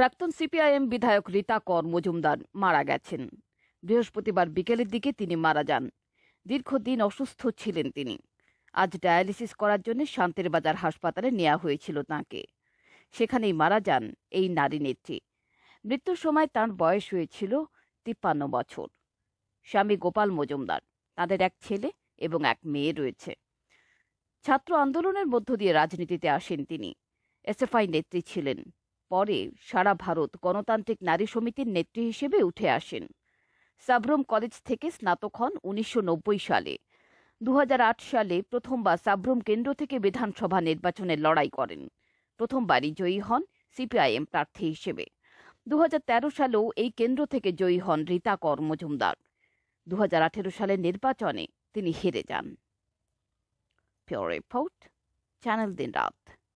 প্রাক্তন সিপিআইএম বিধায়ক রীতা কর মজুমদার মারা গেছেন বৃহস্পতিবার বিকেলের দিকে তিনি মারা যান দীর্ঘদিন অসুস্থ ছিলেন তিনি আজ ডায়ালিসিস করার জন্য শান্তির বাজার হাসপাতালে নেওয়া হয়েছিল তাঁকে সেখানেই মারা যান এই নারী নেত্রী মৃত্যুর সময় তাঁর বয়স হয়েছিল তিপ্পান্ন বছর স্বামী গোপাল মজুমদার তাঁদের এক ছেলে এবং এক মেয়ে রয়েছে ছাত্র আন্দোলনের মধ্য দিয়ে রাজনীতিতে আসেন তিনি এসএফআই নেত্রী ছিলেন পরে সারা ভারত গণতান্ত্রিক নারী সমিতির নেত্রী হিসেবে উঠে আসেন সাবরুম কলেজ থেকে স্নাতক হন উনিশশো সালে দু সালে প্রথমবার সাবরুম কেন্দ্র থেকে বিধানসভা নির্বাচনে লড়াই করেন প্রথমবারই জয়ী হন সিপিআইএম প্রার্থী হিসেবে দু সালেও এই কেন্দ্র থেকে জয়ী হন রীতা কর মজুমদার দু সালের নির্বাচনে তিনি হেরে যান রিপোর্ট চ্যানেল দিন রাত